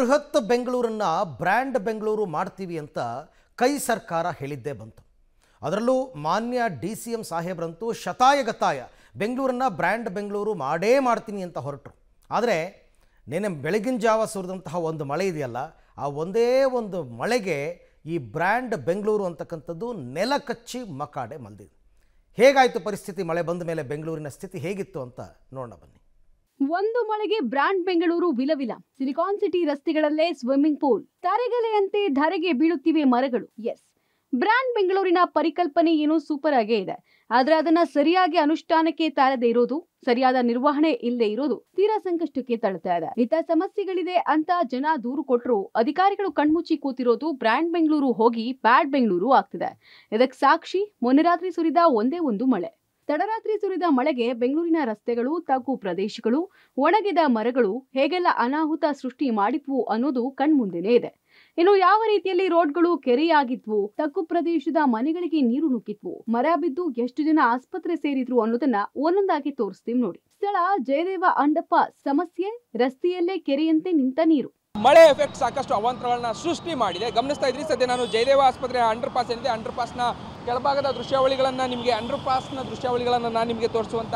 ಬೃಹತ್ ಬೆಂಗಳೂರನ್ನು ಬ್ರ್ಯಾಂಡ್ ಬೆಂಗಳೂರು ಮಾಡ್ತೀವಿ ಅಂತ ಕೈ ಸರ್ಕಾರ ಹೇಳಿದ್ದೇ ಬಂತು ಅದರಲ್ಲೂ ಮಾನ್ಯ ಡಿ ಸಿ ಎಂ ಸಾಹೇಬ್ರಂತೂ ಶತಾಯಗತಾಯ ಬೆಂಗಳೂರನ್ನು ಬ್ರ್ಯಾಂಡ್ ಬೆಂಗಳೂರು ಮಾಡೇ ಮಾಡ್ತೀನಿ ಅಂತ ಹೊರಟರು ಆದರೆ ನೆನೆ ಬೆಳಗಿನ ಜಾವ ಸುರಿದಂತಹ ಒಂದು ಮಳೆ ಇದೆಯಲ್ಲ ಆ ಒಂದೇ ಒಂದು ಮಳೆಗೆ ಈ ಬ್ರ್ಯಾಂಡ್ ಬೆಂಗಳೂರು ಅಂತಕ್ಕಂಥದ್ದು ನೆಲ ಕಚ್ಚಿ ಮಕಾಡೆ ಮಲ್ದಿದೆ ಹೇಗಾಯಿತು ಪರಿಸ್ಥಿತಿ ಮಳೆ ಬಂದ ಮೇಲೆ ಬೆಂಗಳೂರಿನ ಸ್ಥಿತಿ ಹೇಗಿತ್ತು ಅಂತ ನೋಡೋಣ ಬನ್ನಿ ಒಂದು ಮಳೆಗೆ ಬ್ರಾಂಡ್ ಬೆಂಗಳೂರು ವಿಲವಿಲ ಸಿಲಿಕಾನ್ ಸಿಟಿ ರಸ್ತೆಗಳಲ್ಲೇ ಸ್ವಿಮ್ಮಿಂಗ್ ಪೂಲ್ ತರೆಗೆಲೆಯಂತೆ ಧರೆಗೆ ಬೀಳುತ್ತಿವೆ ಮರಗಳು ಎಸ್ ಬ್ರಾಂಡ್ ಬೆಂಗಳೂರಿನ ಪರಿಕಲ್ಪನೆ ಏನು ಸೂಪರ್ ಆಗೇ ಇದೆ ಆದ್ರೆ ಅದನ್ನ ಸರಿಯಾಗಿ ಅನುಷ್ಠಾನಕ್ಕೆ ತಾರದೇ ಇರೋದು ಸರಿಯಾದ ನಿರ್ವಹಣೆ ಇಲ್ಲದೆ ಇರೋದು ತೀರಾ ಸಂಕಷ್ಟಕ್ಕೆ ತಳ್ಳುತ್ತಾ ಇದೆ ಇಂಥ ಸಮಸ್ಯೆಗಳಿದೆ ಅಂತ ಜನ ದೂರು ಕೊಟ್ಟರು ಅಧಿಕಾರಿಗಳು ಕಣ್ಮುಚ್ಚಿ ಕೂತಿರೋದು ಬ್ರಾಂಡ್ ಬೆಂಗಳೂರು ಹೋಗಿ ಬ್ಯಾಡ್ ಬೆಂಗಳೂರು ಆಗ್ತಿದೆ ಇದಕ್ಕೆ ಸಾಕ್ಷಿ ಮೊನ್ನೆ ರಾತ್ರಿ ಸುರಿದ ಒಂದೇ ಒಂದು ಮಳೆ ತಡರಾತ್ರಿ ಸುರಿದ ಮಳೆಗೆ ಬೆಂಗಳೂರಿನ ರಸ್ತೆಗಳು ತಗ್ಗು ಪ್ರದೇಶಗಳು ಒಣಗಿದ ಮರಗಳು ಹೇಗೆಲ್ಲ ಅನಾಹುತ ಸೃಷ್ಟಿ ಮಾಡಿದ್ವು ಅನ್ನೋದು ಕಣ್ಮುಂದೆನೇ ಇದೆ ಇನ್ನು ಯಾವ ರೀತಿಯಲ್ಲಿ ರೋಡ್ಗಳು ಕೆರೆಯಾಗಿದ್ವು ತಗ್ಗು ಪ್ರದೇಶದ ಮನೆಗಳಿಗೆ ನೀರು ನುಗ್ಗಿದ್ವು ಮರ ಬಿದ್ದು ಎಷ್ಟು ಜನ ಆಸ್ಪತ್ರೆ ಸೇರಿದ್ರು ಅನ್ನೋದನ್ನ ಒಂದೊಂದಾಗಿ ತೋರಿಸ್ತೀವಿ ನೋಡಿ ಸ್ಥಳ ಜಯದೇವ ಅಂಡಪ್ಪ ಸಮಸ್ಯೆ ರಸ್ತೆಯಲ್ಲೇ ಕೆರೆಯಂತೆ ನಿಂತ ನೀರು ಮಳೆ ಎಫೆಕ್ಟ್ ಸಾಕಷ್ಟು ಅವಾಂತರಗಳನ್ನ ಸೃಷ್ಟಿ ಮಾಡಿದೆ ಗಮನಿಸ್ತಾ ಇದ್ರಿ ಸದ್ಯ ನಾನು ಜಯದೇವ ಆಸ್ಪತ್ರೆ ಅಂಡರ್ ಪಾಸ್ ಏನಿದೆ ಅಂಡರ್ ಪಾಸ್ನ ಕೆಳಭಾಗದ ದೃಶ್ಯಾವಳಿಗಳನ್ನು ನಿಮಗೆ ಅಂಡರ್ ಪಾಸ್ನ ದೃಶ್ಯಾವಳಿಗಳನ್ನು ನಾನು ನಿಮಗೆ ತೋರಿಸುವಂಥ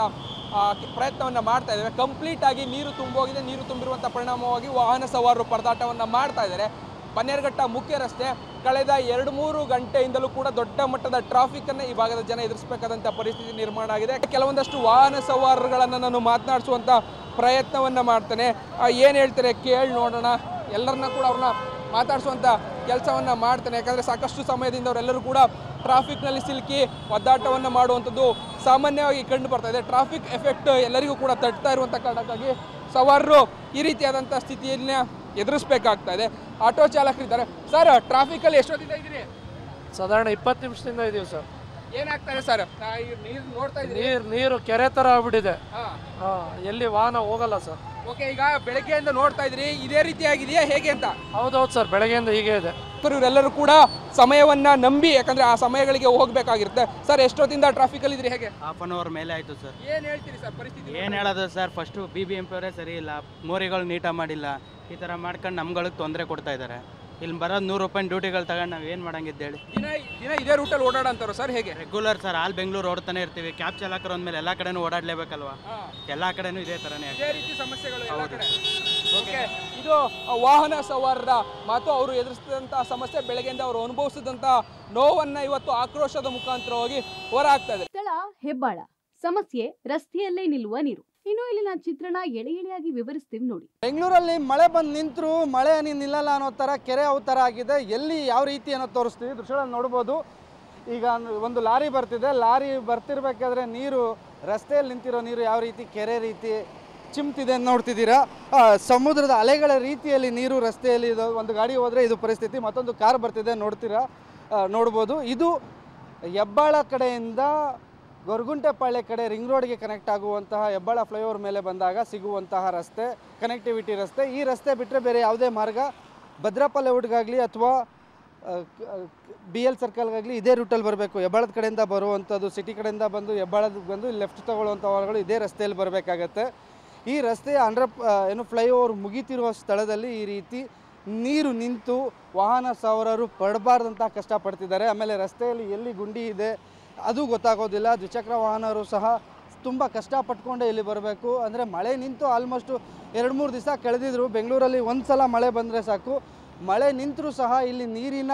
ಪ್ರಯತ್ನವನ್ನು ಮಾಡ್ತಾ ಇದ್ದೇವೆ ಕಂಪ್ಲೀಟ್ ಆಗಿ ನೀರು ತುಂಬೋಗಿದೆ ನೀರು ತುಂಬಿರುವಂಥ ಪರಿಣಾಮವಾಗಿ ವಾಹನ ಸವಾರರು ಪರದಾಟವನ್ನು ಮಾಡ್ತಾ ಇದ್ದಾರೆ ಪನ್ನೇರ್ಘಟ್ಟ ಮುಖ್ಯ ರಸ್ತೆ ಕಳೆದ ಎರಡು ಮೂರು ಗಂಟೆಯಿಂದಲೂ ಕೂಡ ದೊಡ್ಡ ಮಟ್ಟದ ಟ್ರಾಫಿಕನ್ನು ಈ ಭಾಗದ ಜನ ಎದುರಿಸಬೇಕಾದಂಥ ಪರಿಸ್ಥಿತಿ ನಿರ್ಮಾಣ ಆಗಿದೆ ಕೆಲವೊಂದಷ್ಟು ವಾಹನ ಸವಾರರುಗಳನ್ನು ನಾನು ಮಾತನಾಡಿಸುವಂಥ ಪ್ರಯತ್ನವನ್ನು ಮಾಡ್ತೇನೆ ಏನು ಹೇಳ್ತಾರೆ ಕೇಳಿ ನೋಡೋಣ ಎಲ್ಲರನ್ನ ಕೂಡ ಅವ್ರನ್ನ ಮಾತಾಡಿಸುವಂಥ ಕೆಲಸವನ್ನು ಮಾಡ್ತಾನೆ ಯಾಕಂದರೆ ಸಾಕಷ್ಟು ಸಮಯದಿಂದ ಅವರೆಲ್ಲರೂ ಕೂಡ ಟ್ರಾಫಿಕ್ನಲ್ಲಿ ಸಿಲುಕಿ ಒದ್ದಾಟವನ್ನು ಮಾಡುವಂಥದ್ದು ಸಾಮಾನ್ಯವಾಗಿ ಕಂಡು ಬರ್ತಾ ಇದೆ ಟ್ರಾಫಿಕ್ ಎಫೆಕ್ಟ್ ಎಲ್ಲರಿಗೂ ಕೂಡ ತಟ್ತಾ ಇರುವಂಥ ಕಾರಣಕ್ಕಾಗಿ ಸವಾರರು ಈ ರೀತಿಯಾದಂಥ ಸ್ಥಿತಿಯನ್ನ ಎದುರಿಸಬೇಕಾಗ್ತಾ ಇದೆ ಆಟೋ ಚಾಲಕರಿದ್ದಾರೆ ಸರ್ ಟ್ರಾಫಿಕಲ್ಲಿ ಎಷ್ಟೊತ್ತಿಂದ ಇದ್ದೀರಿ ಸಾಧಾರಣ ಇಪ್ಪತ್ತು ನಿಮಿಷದಿಂದ ಇದ್ದೀವಿ ಸರ್ ಏನಾಗ್ತಾರೆ ಸರ್ ನೀರು ನೋಡ್ತಾ ಇದ್ದೀವಿ ನೀರು ನೀರು ಕೆರೆ ಥರ ಆಗ್ಬಿಟ್ಟಿದೆ ಎಲ್ಲಿ ವಾಹನ ಹೋಗಲ್ಲ ಸರ್ ಓಕೆ ಈಗ ಬೆಳಗ್ಗೆಯಿಂದ ನೋಡ್ತಾ ಇದ್ರಿ ಇದೇ ಆಗಿದೆಯಾ ಹೇಗೆ ಅಂತ ಹೌದೌದು ಸರ್ ಬೆಳಗ್ಗೆಯಿಂದ ಹೀಗೆ ಇದೆ ಸರ್ ಇವರೆಲ್ಲರೂ ಕೂಡ ಸಮಯವನ್ನ ನಂಬಿ ಯಾಕಂದ್ರೆ ಆ ಸಮಯಗಳಿಗೆ ಹೋಗ್ಬೇಕಾಗಿರುತ್ತೆ ಸರ್ ಎಷ್ಟೊತ್ತಿಂದ ಟ್ರಾಫಿಕ್ ಅಲ್ಲಿ ಇದ್ರಿ ಹೇಗೆ ಹಾಫ್ ಅನ್ ಅವರ್ ಮೇಲೆ ಆಯ್ತು ಸರ್ ಏನ್ ಹೇಳ್ತೀರಿ ಸರ್ ಪರಿಸ್ಥಿತಿ ಏನ್ ಹೇಳೋದು sir first B B M P ಅವರೇ ಸರಿ ಇಲ್ಲ ಮೋರಿಗಳು ನೀಟ ಮಾಡಿಲ್ಲ ಈ ತರ ಮಾಡ್ಕೊಂಡು ನಮ್ಗಳಿಗೆ ತೊಂದರೆ ಕೊಡ್ತಾ ಇದ್ದಾರೆ ಇಲ್ಲಿ ಬರೋದು ನೂರು ರೂಪಾಯಿ ಡ್ಯೂಟಿಗಳು ತಗೊಂಡು ನಾವು ಏನು ಮಾಡಂಗಿದ್ದೇಳಿ ದಿನ ದಿನ ಇದೇ ರೂಟಲ್ಲಿ ಓಡಾಡಂತಾರೋ ಸರ್ ಹೇಗೆ ರೆಗ್ಯುಲರ್ ಸರ್ ಆಲ್ ಬೆಂಗಳೂರು ಓಡ್ತಾನೆ ಇರ್ತೀವಿ ಕ್ಯಾಬ್ ಚಾಲಕರ ಅಂದಮೇಲೆ ಎಲ್ಲ ಕಡೆನೂ ಓಡಾಡಲೇಬೇಕಲ್ವಾ ಎಲ್ಲ ಕಡೆನೂ ಇದೇ ಥರನೇ ಇದೇ ರೀತಿ ಸಮಸ್ಯೆಗಳು ಓಕೆ ಇದು ವಾಹನ ಸವಾರರ ಮಾತು ಅವರು ಎದುರಿಸಿದಂತಹ ಸಮಸ್ಯೆ ಬೆಳಗ್ಗೆಯಿಂದ ಅವರು ಅನುಭವಿಸಿದಂತಹ ನೋವನ್ನು ಇವತ್ತು ಆಕ್ರೋಶದ ಮುಖಾಂತರ ಹೋಗಿ ಹೊರ ಹೆಬ್ಬಾಳ ಸಮಸ್ಯೆ ರಸ್ತೆಯಲ್ಲೇ ನಿಲ್ಲುವ ನೀರು ಇನ್ನು ಇಲ್ಲಿ ನಾನು ಚಿತ್ರಣ ಎಳೆ ಎಳೆಯಾಗಿ ವಿವರಿಸ್ತೀವಿ ನೋಡಿ ಬೆಂಗಳೂರಲ್ಲಿ ಮಳೆ ಬಂದು ನಿಂತರು ಮಳೆ ನೀನು ನಿಲ್ಲಲ್ಲ ಅನ್ನೋ ಥರ ಕೆರೆ ಅವತಾರ ಆಗಿದೆ ಎಲ್ಲಿ ಯಾವ ರೀತಿ ಅನ್ನೋ ತೋರಿಸ್ತೀವಿ ದೃಶ್ಯಗಳನ್ನು ನೋಡ್ಬೋದು ಈಗ ಒಂದು ಲಾರಿ ಬರ್ತಿದೆ ಲಾರಿ ಬರ್ತಿರ್ಬೇಕಾದ್ರೆ ನೀರು ರಸ್ತೆಯಲ್ಲಿ ನಿಂತಿರೋ ನೀರು ಯಾವ ರೀತಿ ಕೆರೆ ರೀತಿ ಚಿಮ್ತಿದೆ ಅಂತ ನೋಡ್ತಿದ್ದೀರಾ ಸಮುದ್ರದ ಅಲೆಗಳ ರೀತಿಯಲ್ಲಿ ನೀರು ರಸ್ತೆಯಲ್ಲಿ ಇದು ಒಂದು ಗಾಡಿ ಹೋದರೆ ಇದು ಪರಿಸ್ಥಿತಿ ಮತ್ತೊಂದು ಕಾರ್ ಬರ್ತಿದೆ ನೋಡ್ತೀರಾ ನೋಡ್ಬೋದು ಇದು ಹೆಬ್ಬಾಳ ಕಡೆಯಿಂದ ಗೊರಗುಂಟೆಪಾಳ್ಯ ಕಡೆ ರಿಂಗ್ ರೋಡ್ಗೆ ಕನೆಕ್ಟ್ ಆಗುವಂತಹ ಹೆಬ್ಬಾಳ ಫ್ಲೈಓವರ್ ಮೇಲೆ ಬಂದಾಗ ಸಿಗುವಂತಹ ರಸ್ತೆ ಕನೆಕ್ಟಿವಿಟಿ ರಸ್ತೆ ಈ ರಸ್ತೆ ಬಿಟ್ಟರೆ ಬೇರೆ ಯಾವುದೇ ಮಾರ್ಗ ಭದ್ರಪ್ಪ ಲೇಔಟ್ಗಾಗಲಿ ಅಥವಾ ಬಿ ಎಲ್ ಸರ್ಕಲ್ಗಾಗಲಿ ಇದೇ ರೂಟಲ್ಲಿ ಬರಬೇಕು ಹೆಬ್ಬಾಳದ ಕಡೆಯಿಂದ ಬರುವಂಥದ್ದು ಸಿಟಿ ಕಡೆಯಿಂದ ಬಂದು ಹೆಬ್ಬಾಳದ ಬಂದು ಲೆಫ್ಟ್ ತಗೊಳ್ಳುವಂಥ ವಾರಗಳು ಇದೇ ರಸ್ತೆಯಲ್ಲಿ ಬರಬೇಕಾಗತ್ತೆ ಈ ರಸ್ತೆಯ ಅಂಡ್ರ ಏನು ಫ್ಲೈಓವರ್ ಮುಗಿತಿರುವ ಸ್ಥಳದಲ್ಲಿ ಈ ರೀತಿ ನೀರು ನಿಂತು ವಾಹನ ಸವಾರರು ಪಡಬಾರ್ದಂತ ಕಷ್ಟಪಡ್ತಿದ್ದಾರೆ ಆಮೇಲೆ ರಸ್ತೆಯಲ್ಲಿ ಎಲ್ಲಿ ಗುಂಡಿ ಇದೆ ಅದು ಗೊತ್ತಾಗೋದಿಲ್ಲ ದ್ವಿಚಕ್ರ ವಾಹನರು ಸಹ ತುಂಬ ಕಷ್ಟಪಟ್ಕೊಂಡೇ ಇಲ್ಲಿ ಬರಬೇಕು ಅಂದರೆ ಮಳೆ ನಿಂತು ಆಲ್ಮೋಸ್ಟು ಎರಡು ಮೂರು ದಿವಸ ಕಳೆದಿದ್ರು ಬೆಂಗಳೂರಲ್ಲಿ ಒಂದು ಸಲ ಮಳೆ ಬಂದರೆ ಸಾಕು ಮಳೆ ನಿಂತರೂ ಸಹ ಇಲ್ಲಿ ನೀರಿನ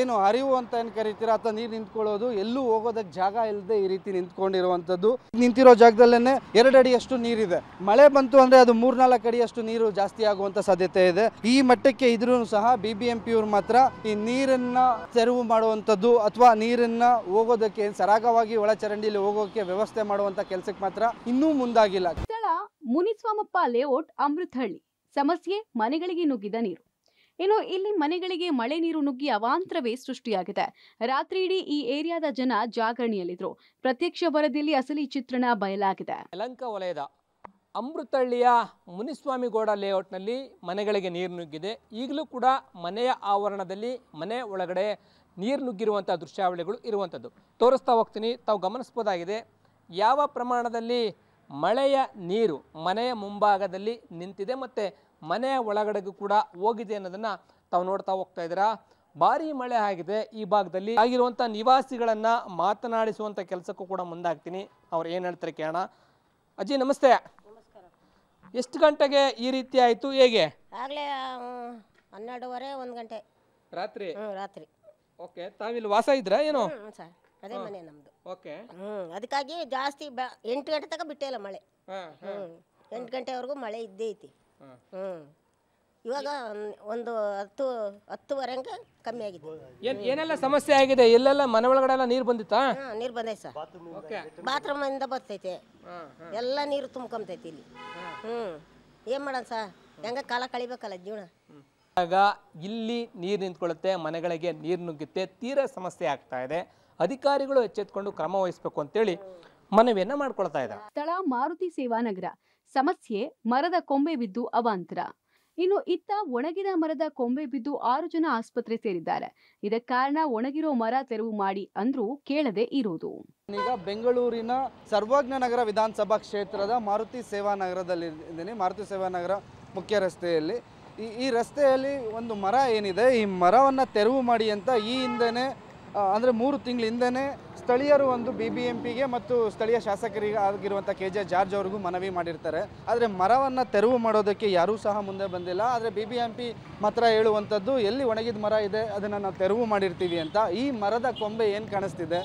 ಏನು ಅರಿವು ಅಂತ ಏನು ಕರಿತೀರಾ ಅಥವಾ ನೀರು ನಿಂತ್ಕೊಳ್ಳೋದು ಎಲ್ಲೂ ಹೋಗೋದಕ್ಕೆ ಜಾಗ ಇಲ್ಲದೆ ಈ ರೀತಿ ನಿಂತ್ಕೊಂಡಿರುವಂಥದ್ದು ನಿಂತಿರೋ ಜಾಗದಲ್ಲೇ ಎರಡು ಅಡಿಯಷ್ಟು ನೀರಿದೆ ಮಳೆ ಬಂತು ಅಂದರೆ ಅದು ಮೂರ್ನಾಲ್ಕು ಅಡಿಯಷ್ಟು ನೀರು ಜಾಸ್ತಿ ಆಗುವಂಥ ಸಾಧ್ಯತೆ ಇದೆ ಈ ಮಟ್ಟಕ್ಕೆ ಇದ್ರೂ ಸಹ ಬಿ ಬಿ ಎಂ ಮಾತ್ರ ಈ ನೀರನ್ನ ತೆರವು ಮಾಡುವಂಥದ್ದು ಅಥವಾ ನೀರನ್ನ ಹೋಗೋದಕ್ಕೆ ಸರಾಗವಾಗಿ ಒಳಚರಂಡಿಯಲ್ಲಿ ಹೋಗೋಕೆ ವ್ಯವಸ್ಥೆ ಮಾಡುವಂಥ ಕೆಲಸಕ್ಕೆ ಮಾತ್ರ ಇನ್ನೂ ಮುಂದಾಗಿಲ್ಲ ಸ್ಥಳ ಮುನಿಸ್ವಾಮಪ್ಪ ಲೇಔಟ್ ಅಮೃತಹಳ್ಳಿ ಸಮಸ್ಯೆ ಮನೆಗಳಿಗೆ ನುಗ್ಗಿದ ನೀರು ಇನ್ನು ಇಲ್ಲಿ ಮನೆಗಳಿಗೆ ಮಳೆ ನೀರು ನುಗ್ಗಿ ಅವಾಂತರವೇ ಸೃಷ್ಟಿಯಾಗಿದೆ ರಾತ್ರಿ ಇಡೀ ಈ ಏರಿಯಾದ ಜನ ಜಾಗರಣೆಯಲ್ಲಿದ್ರು ಪ್ರತ್ಯಕ್ಷ ವರದಿಯಲ್ಲಿ ಅಸಲಿ ಚಿತ್ರಣ ಬಯಲಾಗಿದೆ ಯಲಂಕ ವಲಯದ ಅಮೃತಹಳ್ಳಿಯ ಮುನಿಸ್ವಾಮಿಗೌಡ ಲೇಔಟ್ನಲ್ಲಿ ಮನೆಗಳಿಗೆ ನೀರು ನುಗ್ಗಿದೆ ಈಗಲೂ ಕೂಡ ಮನೆಯ ಆವರಣದಲ್ಲಿ ಮನೆ ಒಳಗಡೆ ನೀರು ನುಗ್ಗಿರುವಂಥ ದೃಶ್ಯಾವಳಿಗಳು ಇರುವಂಥದ್ದು ತೋರಿಸ್ತಾ ಹೋಗ್ತೀನಿ ತಾವು ಗಮನಿಸ್ಬೋದಾಗಿದೆ ಯಾವ ಪ್ರಮಾಣದಲ್ಲಿ ಮಳೆಯ ನೀರು ಮನೆಯ ಮುಂಭಾಗದಲ್ಲಿ ನಿಂತಿದೆ ಮತ್ತು ಮನೆಯ ಒಳಗಡೆಗೂ ಕೂಡ ಹೋಗಿದೆ ಅನ್ನೋದನ್ನ ತಾವು ನೋಡ್ತಾ ಹೋಗ್ತಾ ಇದ್ದೀರಾ ಭಾರಿ ಮಳೆ ಆಗಿದೆ ಈ ಭಾಗದಲ್ಲಿ ಆಗಿರುವಂಥ ನಿವಾಸಿಗಳನ್ನ ಮಾತನಾಡಿಸುವಂಥ ಕೆಲಸಕ್ಕೂ ಕೂಡ ಮುಂದಾಗ್ತೀನಿ ಅವ್ರು ಏನು ಹೇಳ್ತಾರೆ ಕೇಳೋಣ ಅಜ್ಜಿ ನಮಸ್ತೆ ಎಷ್ಟು ಗಂಟೆಗೆ ಈ ರೀತಿ ಆಯಿತು ಹೇಗೆ ಆಗಲೇ ಹನ್ನೆರಡುವರೆ ಒಂದು ಗಂಟೆ ರಾತ್ರಿ ರಾತ್ರಿ ಓಕೆ ತಾವಿಲ್ಲಿ ವಾಸ ಇದ್ರ ಏನು ಸರ್ ಅದೇ ಮನೆ ನಮ್ಮದು ಓಕೆ ಅದಕ್ಕಾಗಿ ಜಾಸ್ತಿ ಎಂಟು ಗಂಟೆ ತನಕ ಬಿಟ್ಟೆ ಇಲ್ಲ ಮಳೆ ಹ್ಞೂ ಎಂಟು ಗಂಟೆವರೆಗೂ ಮಳೆ ಇದ್ದೇ ಐತಿ ಇವಾಗ ಒಂದು ಹತ್ತು ಹತ್ತುವರೆ ಹಂಗೆ ಕಮ್ಮಿ ಆಗಿದೆ ಏನೆಲ್ಲ ಸಮಸ್ಯೆ ಆಗಿದೆ ಎಲ್ಲೆಲ್ಲ ಮನೆ ಒಳಗಡೆ ಎಲ್ಲ ನೀರು ಬಂದಿತ್ತಾ ನೀರ್ ನೀರು ಬಂದೈತೆ ಸರ್ ಓಕೆ ಇಂದ ಬರ್ತೈತೆ ಎಲ್ಲ ನೀರು ತುಂಬ್ಕೊಂತೈತಿ ಇಲ್ಲಿ ಹ್ಮ್ ಏನ್ ಮಾಡೋಣ ಸರ್ ಹೆಂಗ ಕಾಲ ಕಳಿಬೇಕಲ್ಲ ಜೀವನ ಆಗ ಇಲ್ಲಿ ನೀರು ನಿಂತ್ಕೊಳ್ಳುತ್ತೆ ಮನೆಗಳಿಗೆ ನೀರು ನುಗ್ಗುತ್ತೆ ತೀರಾ ಸಮಸ್ಯೆ ಆಗ್ತಾ ಇದೆ ಅಧಿಕಾರಿಗಳು ಎಚ್ಚೆತ್ಕೊಂಡು ಕ್ರಮ ವಹಿಸಬೇಕು ಅಂತೇಳಿ ಮನವಿಯನ್ನ ಮಾಡ್ಕೊಳ್ತಾ ಇದ್ದಾರೆ ಸ್ಥಳ ಮಾರುತಿ ಸೇವಾ ನಗರ ಸಮಸ್ಯೆ ಮರದ ಕೊಂಬೆ ಬಿದ್ದು ಅವಾಂತರ ಇನ್ನು ಇತ್ತ ಒಣಗಿದ ಮರದ ಕೊಂಬೆ ಬಿದ್ದು ಆರು ಜನ ಆಸ್ಪತ್ರೆ ಸೇರಿದ್ದಾರೆ ಇದಕ್ಕೆ ಕಾರಣ ಒಣಗಿರೋ ಮರ ತೆರವು ಮಾಡಿ ಅಂದ್ರೂ ಕೇಳದೆ ಇರೋದು ಈಗ ಬೆಂಗಳೂರಿನ ಸರ್ವಜ್ಞ ನಗರ ವಿಧಾನಸಭಾ ಕ್ಷೇತ್ರದ ಮಾರುತಿ ಸೇವಾ ನಗರದಲ್ಲಿ ಇದ್ದೀನಿ ಮಾರುತಿ ಸೇವಾ ನಗರ ಮುಖ್ಯ ರಸ್ತೆಯಲ್ಲಿ ಈ ಈ ರಸ್ತೆಯಲ್ಲಿ ಒಂದು ಮರ ಏನಿದೆ ಈ ಮರವನ್ನು ತೆರವು ಮಾಡಿ ಅಂತ ಈ ಹಿಂದೆನೆ ಅಂದರೆ ಮೂರು ತಿಂಗಳಿಂದನೇ ಸ್ಥಳೀಯರು ಒಂದು ಬಿ ಬಿ ಎಂ ಪಿಗೆ ಮತ್ತು ಸ್ಥಳೀಯ ಶಾಸಕರಿಗೆ ಆಗಿರುವಂಥ ಕೆ ಜೆ ಜಾರ್ಜ್ ಅವ್ರಿಗೂ ಮನವಿ ಮಾಡಿರ್ತಾರೆ ಆದರೆ ಮರವನ್ನು ತೆರವು ಮಾಡೋದಕ್ಕೆ ಯಾರೂ ಸಹ ಮುಂದೆ ಬಂದಿಲ್ಲ ಆದರೆ ಬಿ ಬಿ ಎಂ ಪಿ ಮಾತ್ರ ಹೇಳುವಂಥದ್ದು ಎಲ್ಲಿ ಒಣಗಿದ ಮರ ಇದೆ ಅದನ್ನು ನಾವು ತೆರವು ಮಾಡಿರ್ತೀವಿ ಅಂತ ಈ ಮರದ ಕೊಂಬೆ ಏನು ಕಾಣಿಸ್ತಿದೆ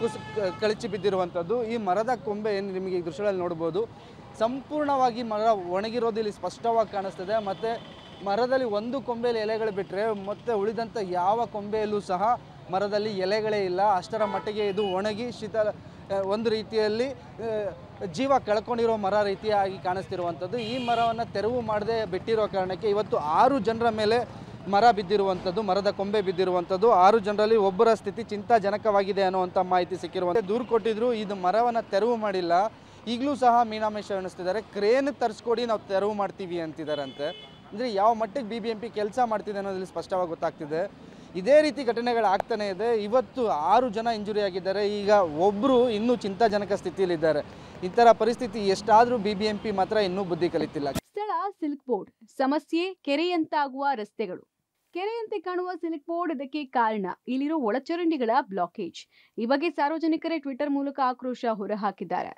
ಕುಸ್ ಕಳಚಿ ಬಿದ್ದಿರುವಂಥದ್ದು ಈ ಮರದ ಕೊಂಬೆ ಏನು ನಿಮಗೆ ದೃಶ್ಯಗಳಲ್ಲಿ ನೋಡ್ಬೋದು ಸಂಪೂರ್ಣವಾಗಿ ಮರ ಒಣಗಿರೋದು ಇಲ್ಲಿ ಸ್ಪಷ್ಟವಾಗಿ ಕಾಣಿಸ್ತಿದೆ ಮತ್ತು ಮರದಲ್ಲಿ ಒಂದು ಕೊಂಬೆಯಲ್ಲಿ ಎಲೆಗಳು ಬಿಟ್ಟರೆ ಮತ್ತೆ ಉಳಿದಂಥ ಯಾವ ಕೊಂಬೆಯಲ್ಲೂ ಸಹ ಮರದಲ್ಲಿ ಎಲೆಗಳೇ ಇಲ್ಲ ಅಷ್ಟರ ಮಟ್ಟಿಗೆ ಇದು ಒಣಗಿ ಶೀತ ಒಂದು ರೀತಿಯಲ್ಲಿ ಜೀವ ಕಳ್ಕೊಂಡಿರೋ ಮರ ರೀತಿಯಾಗಿ ಕಾಣಿಸ್ತಿರುವಂಥದ್ದು ಈ ಮರವನ್ನು ತೆರವು ಮಾಡದೆ ಬಿಟ್ಟಿರೋ ಕಾರಣಕ್ಕೆ ಇವತ್ತು ಆರು ಜನರ ಮೇಲೆ ಮರ ಬಿದ್ದಿರುವಂಥದ್ದು ಮರದ ಕೊಂಬೆ ಬಿದ್ದಿರುವಂಥದ್ದು ಆರು ಜನರಲ್ಲಿ ಒಬ್ಬರ ಸ್ಥಿತಿ ಚಿಂತಾಜನಕವಾಗಿದೆ ಅನ್ನುವಂಥ ಮಾಹಿತಿ ಸಿಕ್ಕಿರುವಂಥ ದೂರು ಕೊಟ್ಟಿದ್ರು ಇದು ಮರವನ್ನು ತೆರವು ಮಾಡಿಲ್ಲ ಈಗಲೂ ಸಹ ಮೀನಾಮೇಶ ಎಣಿಸ್ತಿದ್ದಾರೆ ಕ್ರೇನ್ ತರಿಸ್ಕೊಡಿ ನಾವು ತೆರವು ಮಾಡ್ತೀವಿ ಅಂತಿದ್ದಾರಂತೆ ಅಂದರೆ ಯಾವ ಮಟ್ಟಿಗೆ ಬಿ ಬಿ ಎಂ ಪಿ ಕೆಲಸ ಮಾಡ್ತಿದೆ ಅನ್ನೋದ್ರಲ್ಲಿ ಸ್ಪಷ್ಟವಾಗಿ ಗೊತ್ತಾಗ್ತಿದೆ ಇದೇ ರೀತಿ ಘಟನೆಗಳು ಆಗ್ತಾನೆ ಇದೆ ಇವತ್ತು ಆರು ಜನ ಇಂಜುರಿ ಆಗಿದ್ದಾರೆ ಈಗ ಒಬ್ಬರು ಇನ್ನೂ ಚಿಂತಾಜನಕ ಸ್ಥಿತಿಯಲ್ಲಿದ್ದಾರೆ ಇಂತರ ಪರಿಸ್ಥಿತಿ ಎಷ್ಟಾದರೂ ಬಿ ಬಿ ಮಾತ್ರ ಇನ್ನೂ ಬುದ್ಧಿ ಕಲಿತಿಲ್ಲ ಸ್ಥಳ ಸಿಲ್ಕ್ ಬೋರ್ಡ್ ಸಮಸ್ಯೆ ಕೆರೆಯಂತಾಗುವ ರಸ್ತೆಗಳು ಕೆರೆಯಂತೆ ಕಾಣುವ ಸಿಲ್ಕ್ ಬೋರ್ಡ್ ಇದಕ್ಕೆ ಕಾರಣ ಇಲ್ಲಿರೋ ಒಳಚರಂಡಿಗಳ ಬ್ಲಾಕೇಜ್ ಈ ಬಗ್ಗೆ ಸಾರ್ವಜನಿಕರೇ ಟ್ವಿಟರ್ ಮೂಲಕ ಆಕ್ರೋಶ ಹೊರಹಾಕಿದ್ದಾರೆ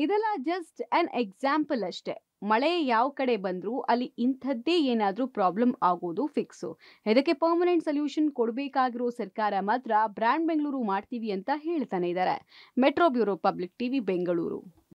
ಇದೆಲ್ಲ ಜಸ್ಟ್ ಆನ್ ಎಕ್ಸಾಂಪಲ್ ಅಷ್ಟೇ ಮಳೆ ಯಾವ ಕಡೆ ಬಂದರೂ ಅಲ್ಲಿ ಇಂಥದ್ದೇ ಏನಾದರೂ ಪ್ರಾಬ್ಲಮ್ ಆಗೋದು ಫಿಕ್ಸು ಇದಕ್ಕೆ ಪರ್ಮನೆಂಟ್ ಸೊಲ್ಯೂಷನ್ ಕೊಡಬೇಕಾಗಿರೋ ಸರ್ಕಾರ ಮಾತ್ರ ಬ್ರ್ಯಾಂಡ್ ಬೆಂಗಳೂರು ಮಾಡ್ತೀವಿ ಅಂತ ಹೇಳ್ತಾನೆ ಇದ್ದಾರೆ metro bureau public TV Bengaluru